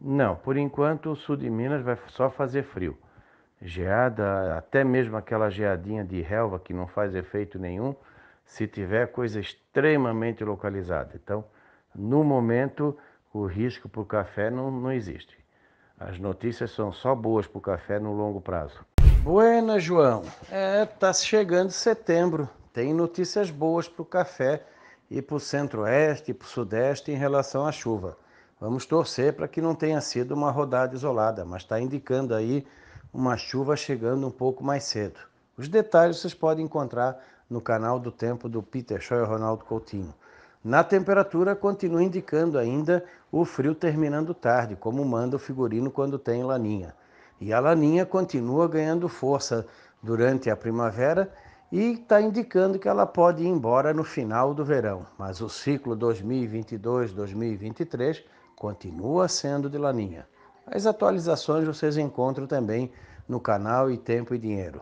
Não, por enquanto o sul de Minas vai só fazer frio. Geada, até mesmo aquela geadinha de relva que não faz efeito nenhum, se tiver coisa extremamente localizada. Então, no momento, o risco para o café não, não existe. As notícias são só boas para o café no longo prazo. Buena, João. É, tá chegando setembro. Tem notícias boas para o café e para o centro-oeste e para o sudeste em relação à chuva. Vamos torcer para que não tenha sido uma rodada isolada, mas está indicando aí uma chuva chegando um pouco mais cedo. Os detalhes vocês podem encontrar no canal do tempo do Peter Shaw e Ronaldo Coutinho. Na temperatura, continua indicando ainda o frio terminando tarde, como manda o figurino quando tem laninha. E a laninha continua ganhando força durante a primavera e está indicando que ela pode ir embora no final do verão, mas o ciclo 2022-2023 continua sendo de Laninha. As atualizações vocês encontram também no canal E Tempo e Dinheiro.